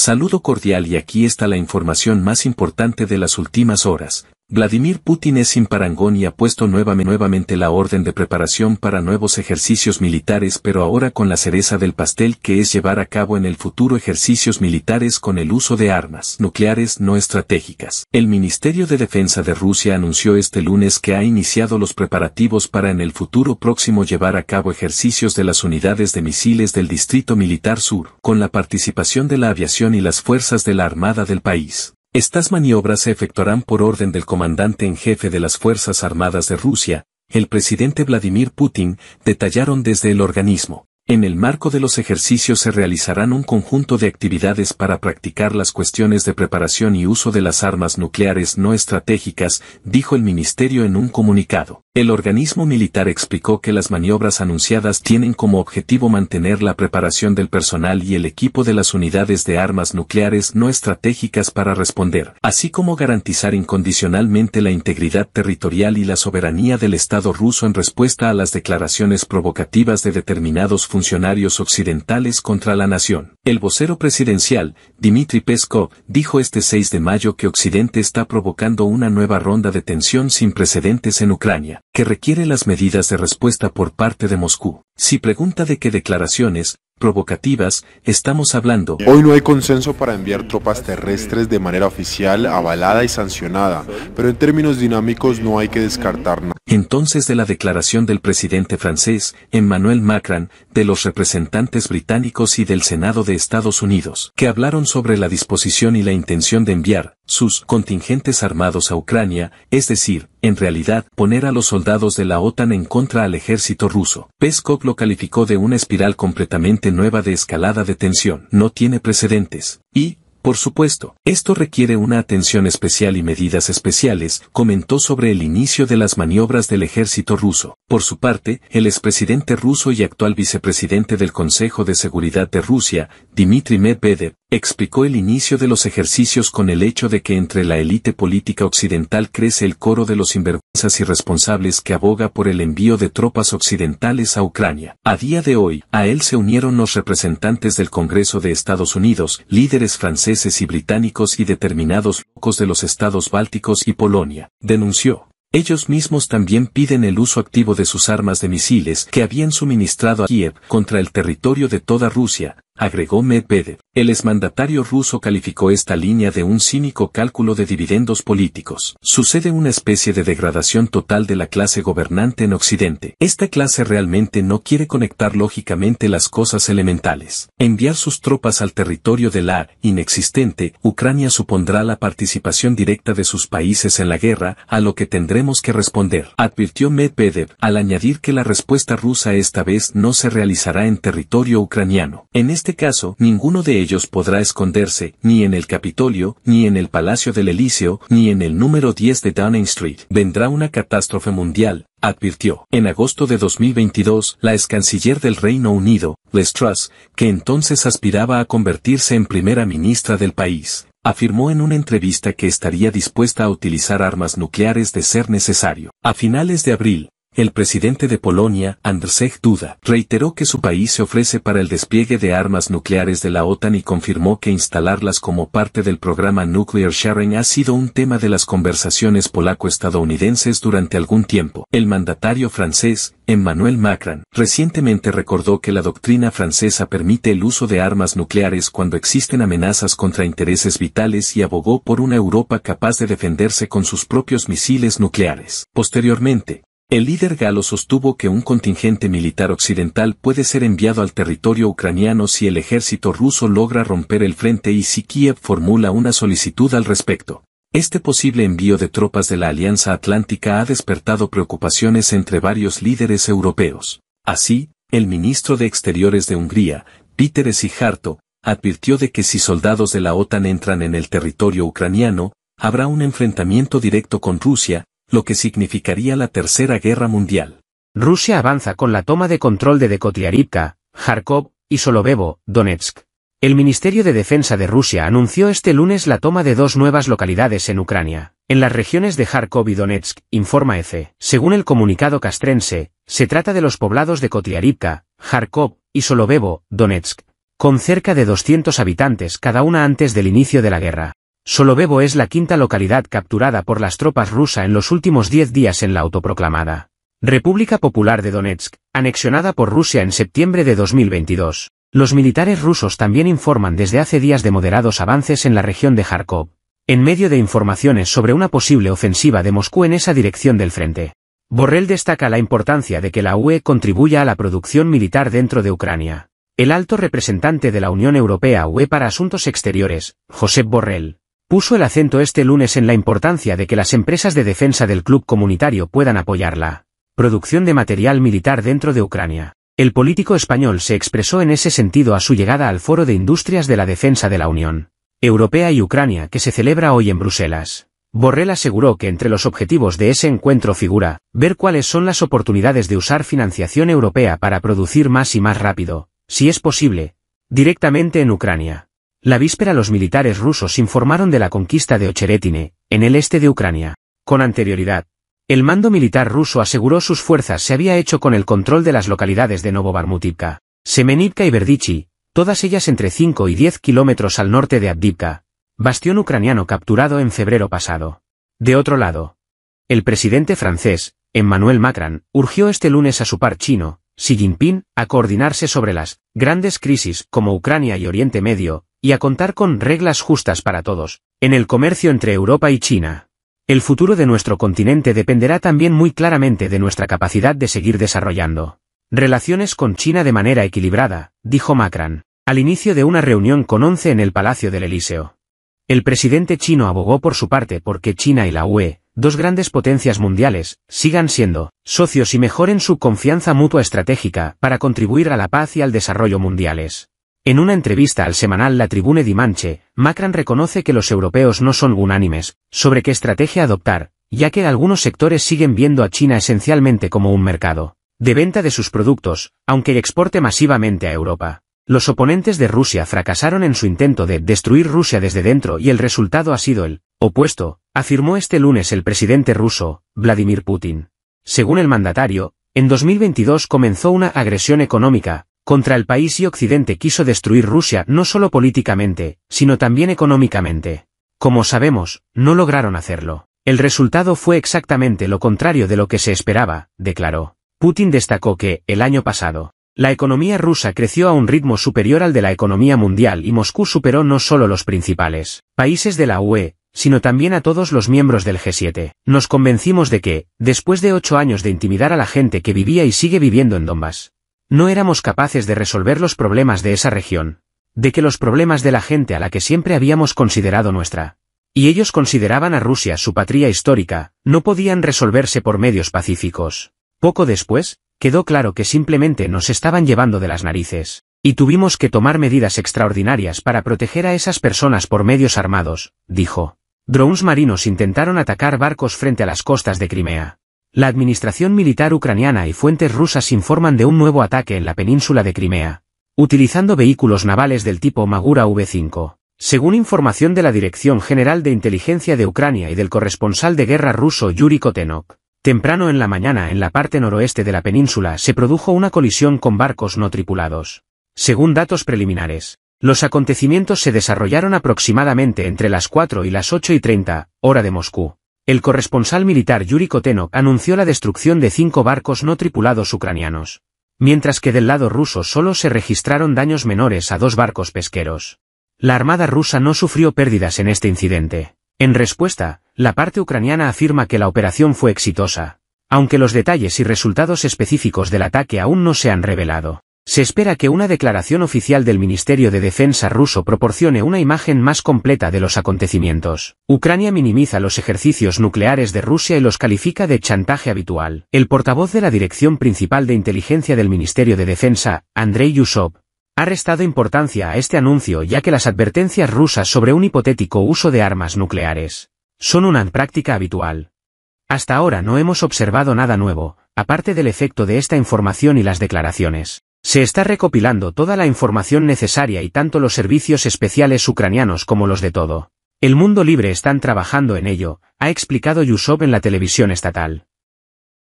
Saludo cordial y aquí está la información más importante de las últimas horas, Vladimir Putin es sin parangón y ha puesto nuevamente la orden de preparación para nuevos ejercicios militares pero ahora con la cereza del pastel que es llevar a cabo en el futuro ejercicios militares con el uso de armas nucleares no estratégicas. El Ministerio de Defensa de Rusia anunció este lunes que ha iniciado los preparativos para en el futuro próximo llevar a cabo ejercicios de las unidades de misiles del Distrito Militar Sur, con la participación de la aviación y las fuerzas de la Armada del país. Estas maniobras se efectuarán por orden del comandante en jefe de las Fuerzas Armadas de Rusia, el presidente Vladimir Putin, detallaron desde el organismo. En el marco de los ejercicios se realizarán un conjunto de actividades para practicar las cuestiones de preparación y uso de las armas nucleares no estratégicas, dijo el ministerio en un comunicado. El organismo militar explicó que las maniobras anunciadas tienen como objetivo mantener la preparación del personal y el equipo de las unidades de armas nucleares no estratégicas para responder, así como garantizar incondicionalmente la integridad territorial y la soberanía del Estado ruso en respuesta a las declaraciones provocativas de determinados funcionarios occidentales contra la nación. El vocero presidencial, Dmitry Peskov, dijo este 6 de mayo que Occidente está provocando una nueva ronda de tensión sin precedentes en Ucrania que requiere las medidas de respuesta por parte de Moscú. Si pregunta de qué declaraciones, provocativas, estamos hablando. Hoy no hay consenso para enviar tropas terrestres de manera oficial, avalada y sancionada, pero en términos dinámicos no hay que descartar nada entonces de la declaración del presidente francés, Emmanuel Macron, de los representantes británicos y del Senado de Estados Unidos, que hablaron sobre la disposición y la intención de enviar sus contingentes armados a Ucrania, es decir, en realidad, poner a los soldados de la OTAN en contra al ejército ruso. Peskov lo calificó de una espiral completamente nueva de escalada de tensión. No tiene precedentes. Y, por supuesto, esto requiere una atención especial y medidas especiales, comentó sobre el inicio de las maniobras del ejército ruso. Por su parte, el expresidente ruso y actual vicepresidente del Consejo de Seguridad de Rusia, Dmitry Medvedev, explicó el inicio de los ejercicios con el hecho de que entre la élite política occidental crece el coro de los invergüenzas irresponsables que aboga por el envío de tropas occidentales a Ucrania. A día de hoy, a él se unieron los representantes del Congreso de Estados Unidos, líderes franceses y británicos y determinados locos de los estados bálticos y Polonia, denunció. Ellos mismos también piden el uso activo de sus armas de misiles que habían suministrado a Kiev contra el territorio de toda Rusia, agregó Medvedev. El exmandatario ruso calificó esta línea de un cínico cálculo de dividendos políticos. Sucede una especie de degradación total de la clase gobernante en Occidente. Esta clase realmente no quiere conectar lógicamente las cosas elementales. Enviar sus tropas al territorio de la inexistente Ucrania supondrá la participación directa de sus países en la guerra, a lo que tendremos que responder, advirtió Medvedev, al añadir que la respuesta rusa esta vez no se realizará en territorio ucraniano. En este este caso, ninguno de ellos podrá esconderse, ni en el Capitolio, ni en el Palacio del Elíseo, ni en el número 10 de Downing Street. Vendrá una catástrofe mundial, advirtió. En agosto de 2022, la ex canciller del Reino Unido, Liz que entonces aspiraba a convertirse en primera ministra del país, afirmó en una entrevista que estaría dispuesta a utilizar armas nucleares de ser necesario. A finales de abril, el presidente de Polonia, Andrzej Duda, reiteró que su país se ofrece para el despliegue de armas nucleares de la OTAN y confirmó que instalarlas como parte del programa Nuclear Sharing ha sido un tema de las conversaciones polaco-estadounidenses durante algún tiempo. El mandatario francés, Emmanuel Macron, recientemente recordó que la doctrina francesa permite el uso de armas nucleares cuando existen amenazas contra intereses vitales y abogó por una Europa capaz de defenderse con sus propios misiles nucleares. Posteriormente, el líder galo sostuvo que un contingente militar occidental puede ser enviado al territorio ucraniano si el ejército ruso logra romper el frente y si Kiev formula una solicitud al respecto. Este posible envío de tropas de la Alianza Atlántica ha despertado preocupaciones entre varios líderes europeos. Así, el ministro de Exteriores de Hungría, Peter Sijarto, advirtió de que si soldados de la OTAN entran en el territorio ucraniano, habrá un enfrentamiento directo con Rusia, lo que significaría la Tercera Guerra Mundial. Rusia avanza con la toma de control de Dekotiarivka, Kharkov, y Solovevo, Donetsk. El Ministerio de Defensa de Rusia anunció este lunes la toma de dos nuevas localidades en Ucrania, en las regiones de Kharkov y Donetsk, informa EFE. Según el comunicado castrense, se trata de los poblados de Kotiarivka, Kharkov, y Solovevo, Donetsk, con cerca de 200 habitantes cada una antes del inicio de la guerra. Solovevo es la quinta localidad capturada por las tropas rusas en los últimos diez días en la autoproclamada República Popular de Donetsk, anexionada por Rusia en septiembre de 2022. Los militares rusos también informan desde hace días de moderados avances en la región de Kharkov, en medio de informaciones sobre una posible ofensiva de Moscú en esa dirección del frente. Borrell destaca la importancia de que la UE contribuya a la producción militar dentro de Ucrania. El alto representante de la Unión Europea UE para Asuntos Exteriores, Josep Borrell, puso el acento este lunes en la importancia de que las empresas de defensa del club comunitario puedan apoyar la producción de material militar dentro de Ucrania. El político español se expresó en ese sentido a su llegada al Foro de Industrias de la Defensa de la Unión Europea y Ucrania que se celebra hoy en Bruselas. Borrell aseguró que entre los objetivos de ese encuentro figura ver cuáles son las oportunidades de usar financiación europea para producir más y más rápido, si es posible, directamente en Ucrania. La víspera los militares rusos informaron de la conquista de Ocheretine, en el este de Ucrania. Con anterioridad, el mando militar ruso aseguró sus fuerzas se había hecho con el control de las localidades de Novobarmutivka, Semenivka y Verdichi, todas ellas entre 5 y 10 kilómetros al norte de Abdivka, bastión ucraniano capturado en febrero pasado. De otro lado, el presidente francés, Emmanuel Macron, urgió este lunes a su par chino, Xi Jinping, a coordinarse sobre las grandes crisis como Ucrania y Oriente Medio, y a contar con reglas justas para todos, en el comercio entre Europa y China. El futuro de nuestro continente dependerá también muy claramente de nuestra capacidad de seguir desarrollando relaciones con China de manera equilibrada, dijo Macron, al inicio de una reunión con once en el Palacio del Elíseo. El presidente chino abogó por su parte porque China y la UE, dos grandes potencias mundiales, sigan siendo socios y mejoren su confianza mutua estratégica para contribuir a la paz y al desarrollo mundiales. En una entrevista al semanal La Tribune di Manche, Macron reconoce que los europeos no son unánimes, sobre qué estrategia adoptar, ya que algunos sectores siguen viendo a China esencialmente como un mercado de venta de sus productos, aunque exporte masivamente a Europa. Los oponentes de Rusia fracasaron en su intento de destruir Rusia desde dentro y el resultado ha sido el opuesto, afirmó este lunes el presidente ruso, Vladimir Putin. Según el mandatario, en 2022 comenzó una agresión económica, contra el país y Occidente quiso destruir Rusia no solo políticamente, sino también económicamente. Como sabemos, no lograron hacerlo. El resultado fue exactamente lo contrario de lo que se esperaba, declaró. Putin destacó que, el año pasado, la economía rusa creció a un ritmo superior al de la economía mundial y Moscú superó no solo los principales países de la UE, sino también a todos los miembros del G7. Nos convencimos de que, después de ocho años de intimidar a la gente que vivía y sigue viviendo en Donbass, no éramos capaces de resolver los problemas de esa región, de que los problemas de la gente a la que siempre habíamos considerado nuestra, y ellos consideraban a Rusia su patria histórica, no podían resolverse por medios pacíficos. Poco después, quedó claro que simplemente nos estaban llevando de las narices, y tuvimos que tomar medidas extraordinarias para proteger a esas personas por medios armados, dijo. Drones marinos intentaron atacar barcos frente a las costas de Crimea. La administración militar ucraniana y fuentes rusas informan de un nuevo ataque en la península de Crimea, utilizando vehículos navales del tipo Magura V5. Según información de la Dirección General de Inteligencia de Ucrania y del corresponsal de guerra ruso Yuri Kotenok, temprano en la mañana en la parte noroeste de la península se produjo una colisión con barcos no tripulados. Según datos preliminares, los acontecimientos se desarrollaron aproximadamente entre las 4 y las 8 y 30, hora de Moscú. El corresponsal militar Yuri Kotenok anunció la destrucción de cinco barcos no tripulados ucranianos, mientras que del lado ruso solo se registraron daños menores a dos barcos pesqueros. La Armada rusa no sufrió pérdidas en este incidente. En respuesta, la parte ucraniana afirma que la operación fue exitosa, aunque los detalles y resultados específicos del ataque aún no se han revelado. Se espera que una declaración oficial del Ministerio de Defensa ruso proporcione una imagen más completa de los acontecimientos. Ucrania minimiza los ejercicios nucleares de Rusia y los califica de chantaje habitual. El portavoz de la Dirección Principal de Inteligencia del Ministerio de Defensa, Andrei Yusov, ha restado importancia a este anuncio ya que las advertencias rusas sobre un hipotético uso de armas nucleares son una práctica habitual. Hasta ahora no hemos observado nada nuevo, aparte del efecto de esta información y las declaraciones. Se está recopilando toda la información necesaria y tanto los servicios especiales ucranianos como los de todo. El mundo libre están trabajando en ello, ha explicado Yusov en la televisión estatal.